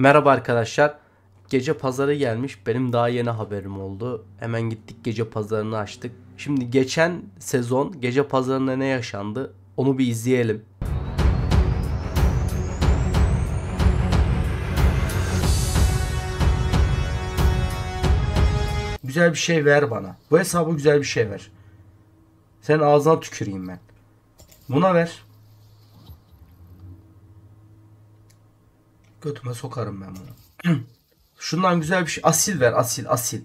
Merhaba arkadaşlar. Gece pazarı gelmiş. Benim daha yeni haberim oldu. Hemen gittik gece pazarını açtık. Şimdi geçen sezon gece pazarında ne yaşandı? Onu bir izleyelim. Güzel bir şey ver bana. Bu hesabı güzel bir şey ver. sen ağzına tüküreyim ben. Buna ver. Götüme sokarım ben bunu. Şundan güzel bir şey. Asil ver asil asil.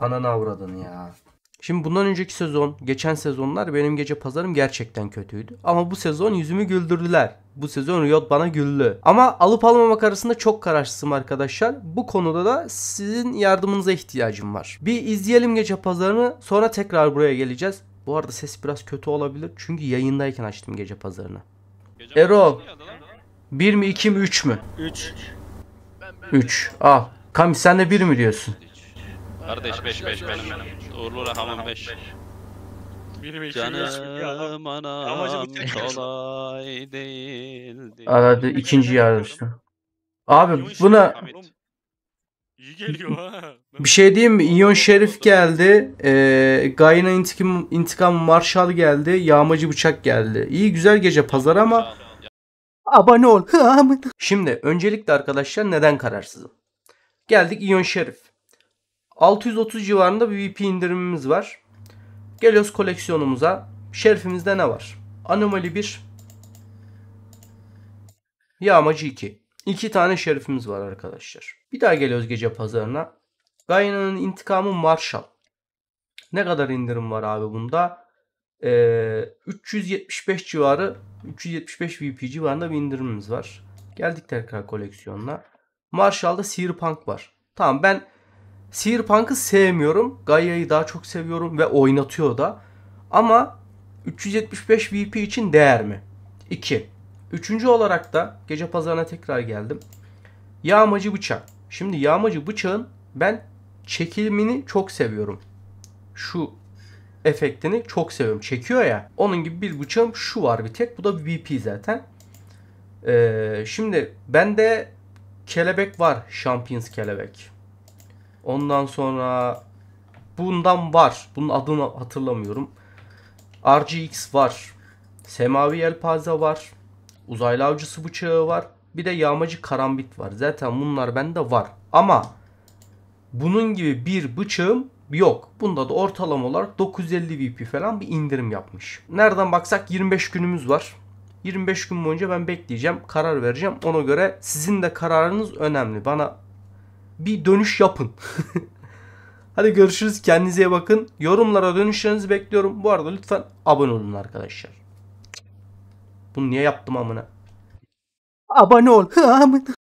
Ananı avradını ya. Şimdi bundan önceki sezon, geçen sezonlar benim gece pazarım gerçekten kötüydü. Ama bu sezon yüzümü güldürdüler. Bu sezon Riot bana güldü. Ama alıp almamak arasında çok kararsızım arkadaşlar. Bu konuda da sizin yardımınıza ihtiyacım var. Bir izleyelim gece pazarını sonra tekrar buraya geleceğiz. Bu arada ses biraz kötü olabilir çünkü yayındayken açtım gece pazarını. Gece Erol. Pazarı 1 mi 2 mi 3 mü? 3. 3. Al. Kami sen de 1 mi diyorsun? Kardeş 5 5 benim benim. Uğurlu rakamım 5. Canım anam kolay değildi. Aradı ikinci yarıştı. Abi buna İyi geliyor ha. Bir şey diyeyim mi? İyon Şerif geldi. E, Gayna intikam, intikam Marşal geldi. Yağmacı Bıçak geldi. İyi güzel gece pazar ama Abone ol. Şimdi öncelikle arkadaşlar neden kararsızım? Geldik İyon Şerif. 630 civarında bir VP indirimimiz var. Geliyoruz koleksiyonumuza. Şerifimizde ne var? Anomali 1. Yağmacı 2. İki tane şerifimiz var arkadaşlar. Bir daha geliyoruz gece pazarına. Gayana'nın intikamı Marshall. Ne kadar indirim var abi bunda? E, 375 civarı 375 VP civarında bir indirimimiz var. Geldik tekrar koleksiyonuna. Marshall'da Seerpunk var. Tamam ben Seerpunk'ı sevmiyorum. Gaia'yı daha çok seviyorum ve oynatıyor da. Ama 375 VP için değer mi? 2. Üçüncü olarak da gece pazarına tekrar geldim. Yağmacı bıçak. Şimdi yağmacı bıçağın ben çekimini çok seviyorum. Şu efektini çok seviyorum. Çekiyor ya. Onun gibi bir bıçağım şu var bir tek. Bu da VP zaten. Ee, şimdi bende kelebek var. Champions kelebek. Ondan sonra bundan var. Bunun adını hatırlamıyorum. RGX var. Semavi Yelpaze var. Uzaylı avcısı bıçağı var. Bir de yağmacı karambit var. Zaten bunlar bende var. Ama bunun gibi bir bıçağım Yok. Bunda da ortalama olarak 950 VP falan bir indirim yapmış. Nereden baksak 25 günümüz var. 25 gün boyunca ben bekleyeceğim, karar vereceğim. Ona göre sizin de kararınız önemli. Bana bir dönüş yapın. Hadi görüşürüz. Kendinize iyi bakın. Yorumlara dönüşlerinizi bekliyorum. Bu arada lütfen abone olun arkadaşlar. Bunu niye yaptım amına? Abone ol. Amına.